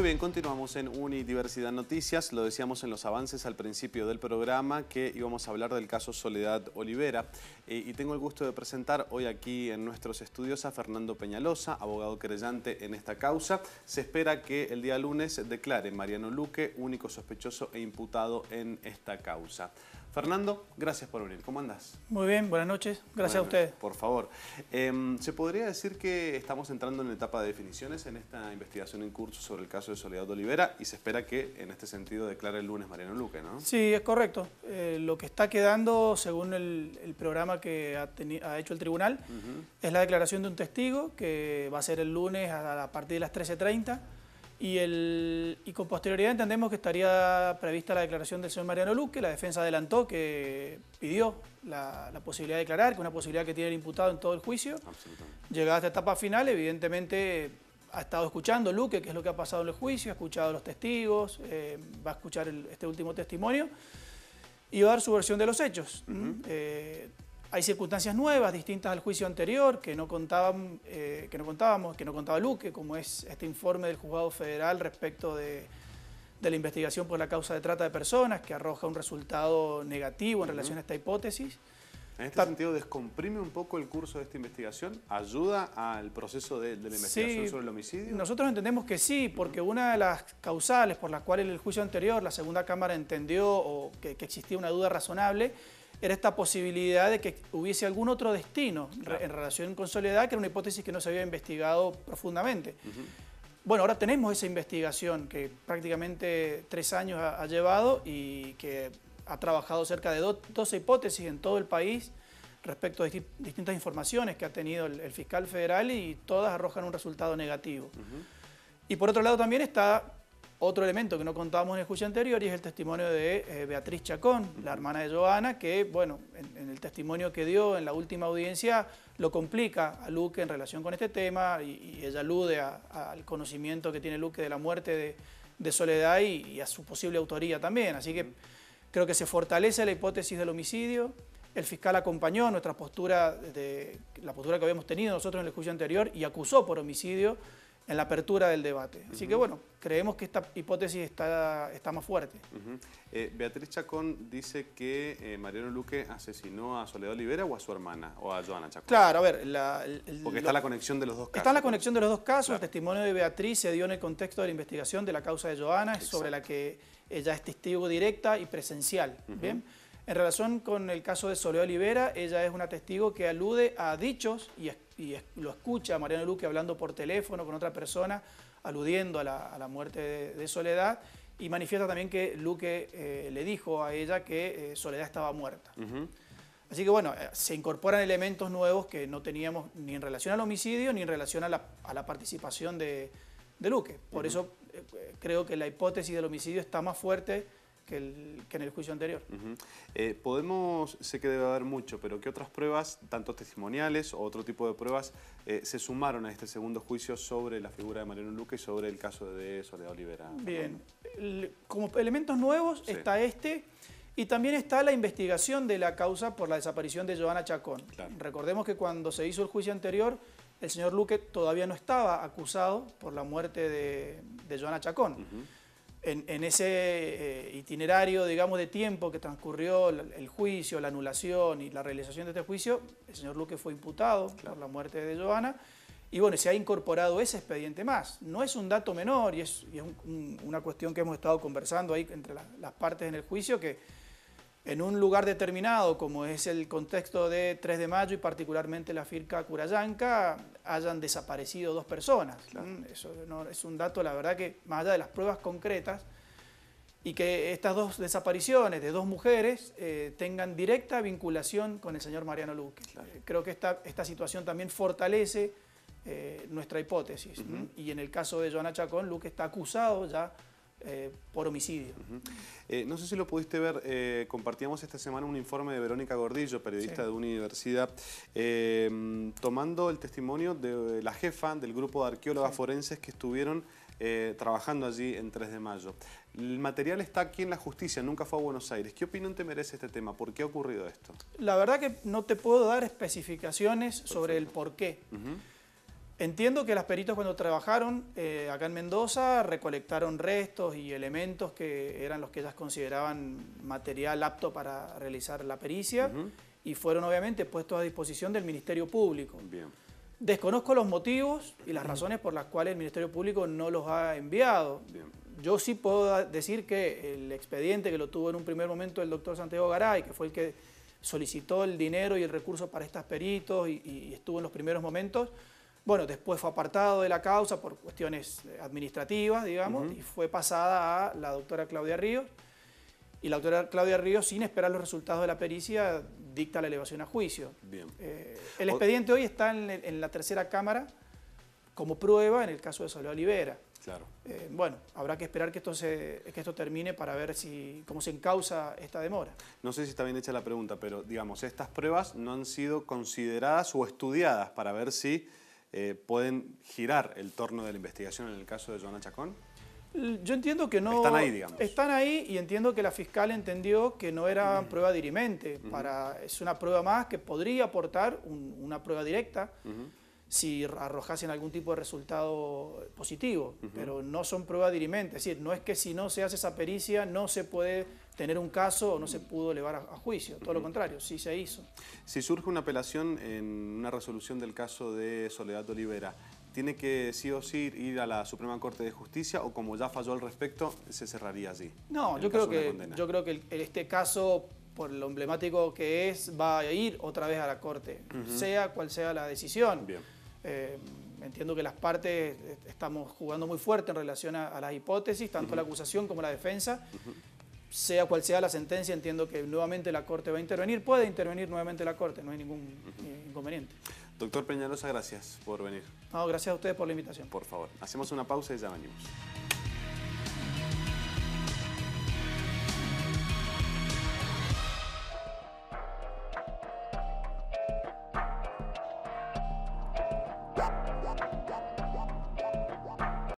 Muy bien, continuamos en Unidiversidad Noticias. Lo decíamos en los avances al principio del programa que íbamos a hablar del caso Soledad Olivera. Eh, y tengo el gusto de presentar hoy aquí en nuestros estudios a Fernando Peñalosa, abogado creyente en esta causa. Se espera que el día lunes declare Mariano Luque único sospechoso e imputado en esta causa. Fernando, gracias por venir. ¿Cómo andás? Muy bien, buenas noches. Gracias a ustedes. Por favor. Em, ¿Se podría decir que estamos entrando en la etapa de definiciones en esta investigación en curso sobre el caso de Soledad de Olivera y se espera que en este sentido declare el lunes Mariano Luque, ¿no? Sí, es correcto. Eh, lo que está quedando, según el, programa que ha, hecho el tribunal, es la declaración de un testigo que va a ser el lunes a, a partir de las 13.30 y, el, y con posterioridad entendemos que estaría prevista la declaración del señor Mariano Luque, la defensa adelantó que pidió la, posibilidad de declarar, que es una posibilidad que tiene el imputado en todo el juicio. Llegada a esta etapa final, evidentemente ha estado escuchando Luque, que es lo que ha pasado en el juicio, ha escuchado a los testigos, eh, va a escuchar este último testimonio y va a dar su versión de los hechos. Hay circunstancias nuevas, distintas al juicio anterior, que no, contaban, eh, que no contábamos, que no contaba Luque, como es este informe del juzgado federal respecto de, la investigación por la causa de trata de personas, que arroja un resultado negativo en relación a esta hipótesis. En este sentido, descomprime un poco el curso de esta investigación, ayuda al proceso de, la investigación sobre el homicidio. Nosotros entendemos que sí, porque una de las causales por las cuales el juicio anterior, la segunda cámara entendió que, que existía una duda razonable, era esta posibilidad de que hubiese algún otro destino en relación con Soledad, que era una hipótesis que no se había investigado profundamente. Bueno, ahora tenemos esa investigación que prácticamente tres años ha, llevado y que ha trabajado cerca de 12 hipótesis en todo el país respecto a distintas informaciones que ha tenido el, fiscal federal y todas arrojan un resultado negativo. Y por otro lado también está otro elemento que no contábamos en el juicio anterior y es el testimonio de eh, Beatriz Chacón, la hermana de Joana, que, bueno, en, el testimonio que dio en la última audiencia lo complica a Luque en relación con este tema y, ella alude al conocimiento que tiene Luque de la muerte de, Soledad y, a su posible autoría también. Así que creo que se fortalece la hipótesis del homicidio. El fiscal acompañó nuestra postura, de, la postura que habíamos tenido nosotros en el juicio anterior y acusó por homicidio en la apertura del debate. Así que bueno, creemos que esta hipótesis está, está más fuerte. Eh, Beatriz Chacón dice que eh, Mariano Luque asesinó a Soledad Oliveira o a su hermana, o a Joana Chacón. Claro, a ver. Porque está la conexión de los dos casos. Está la conexión de los dos casos. El testimonio de Beatriz se dio en el contexto de la investigación de la causa de Joana, sobre la que ella es testigo directa y presencial. ¿bien? En relación con el caso de Soledad Olivera, ella es una testigo que alude a dichos y, lo escucha a Mariano Luque hablando por teléfono con otra persona, aludiendo a la, muerte de, Soledad, y manifiesta también que Luque eh, le dijo a ella que eh, Soledad estaba muerta. Así que bueno, eh, se incorporan elementos nuevos que no teníamos ni en relación al homicidio ni en relación a la, participación de, Luque. Por eso creo que la hipótesis del homicidio está más fuerte que, en el juicio anterior. Eh, podemos, sé que debe haber mucho, pero ¿qué otras pruebas, tanto testimoniales o otro tipo de pruebas, eh, se sumaron a este segundo juicio sobre la figura de Mariano Luque y sobre el caso de Soledad Olivera? Bien, como elementos nuevos está este... Y también está la investigación de la causa por la desaparición de Joana Chacón. Recordemos que cuando se hizo el juicio anterior, el señor Luque todavía no estaba acusado por la muerte de, Joana Chacón en, ese eh, itinerario, digamos, de tiempo que transcurrió el, juicio, la anulación y la realización de este juicio, el señor Luque fue imputado claro. la muerte de joana Y bueno, se ha incorporado ese expediente más. No es un dato menor y es, una cuestión que hemos estado conversando ahí entre las partes en el juicio que en un lugar determinado, como es el contexto de 3 de mayo y particularmente la firca Curayanca, hayan desaparecido dos personas. Eso no, es un dato, la verdad, que más allá de las pruebas concretas, y que estas dos desapariciones de dos mujeres eh, tengan directa vinculación con el señor Mariano Luque. Eh, creo que esta, esta situación también fortalece eh, nuestra hipótesis. Y en el caso de Joana Chacón, Luque está acusado ya eh, por homicidio. Eh, no sé si lo pudiste ver, eh, compartíamos esta semana un informe de Verónica Gordillo, periodista de universidad, em, tomando el testimonio de la jefa del grupo de arqueólogas forenses que estuvieron trabajando allí en 3 de mayo. El material está aquí en la justicia, nunca fue a Buenos Aires. ¿Qué opinión te merece este tema? ¿Por qué ha ocurrido esto? La verdad que no te puedo dar especificaciones sobre el por qué. Entiendo que las peritos cuando trabajaron eh, acá en Mendoza recolectaron restos y elementos que eran los que ellas consideraban material apto para realizar la pericia y fueron obviamente puestos a disposición del Ministerio Público. Bien. Desconozco los motivos y las razones por las cuales el Ministerio Público no los ha enviado. Yo sí puedo decir que el expediente que lo tuvo en un primer momento el doctor Santiago Garay, que fue el que solicitó el dinero y el recurso para estas peritos y, y estuvo en los primeros momentos, bueno, después fue apartado de la causa por cuestiones eh, administrativas, digamos, y fue pasada a la doctora Claudia Ríos. Y la doctora Claudia Ríos, sin esperar los resultados de la pericia, dicta la elevación a juicio. Bien. Eh, el expediente hoy está en, la tercera cámara como prueba en el caso de Soledad Olivera. Claro. Eh, bueno, habrá que esperar que esto, se, que esto termine para ver si, cómo se encausa esta demora. No sé si está bien hecha la pregunta, pero digamos, estas pruebas no han sido consideradas o estudiadas para ver si eh, pueden girar el torno de la investigación en el caso de Joana Chacón? Yo entiendo que no... Están ahí, digamos. Están ahí y entiendo que la fiscal entendió que no era mm. prueba dirimente. Mm. para, es una prueba más que podría aportar una prueba directa. Mm-hmm si arrojasen algún tipo de resultado positivo, pero no son pruebas dirimente es decir, no es que si no se hace esa pericia no se puede tener un caso o no se pudo elevar a, juicio, todo lo contrario, sí se hizo. Si surge una apelación en una resolución del caso de Soledad Olivera, ¿tiene que sí o sí ir a la Suprema Corte de Justicia o como ya falló al respecto, se cerraría así No, yo creo, que, yo creo, que, este caso por lo emblemático que es, va a ir otra vez a la Corte, sea cual sea la decisión. Bien. Eh, entiendo que las partes estamos jugando muy fuerte en relación a, las hipótesis, tanto la acusación como la defensa. Sea cual sea la sentencia, entiendo que nuevamente la Corte va a intervenir. Puede intervenir nuevamente la Corte, no hay ningún inconveniente. Doctor Peñalosa, gracias por venir. No, gracias a ustedes por la invitación. Por favor, hacemos una pausa y ya venimos.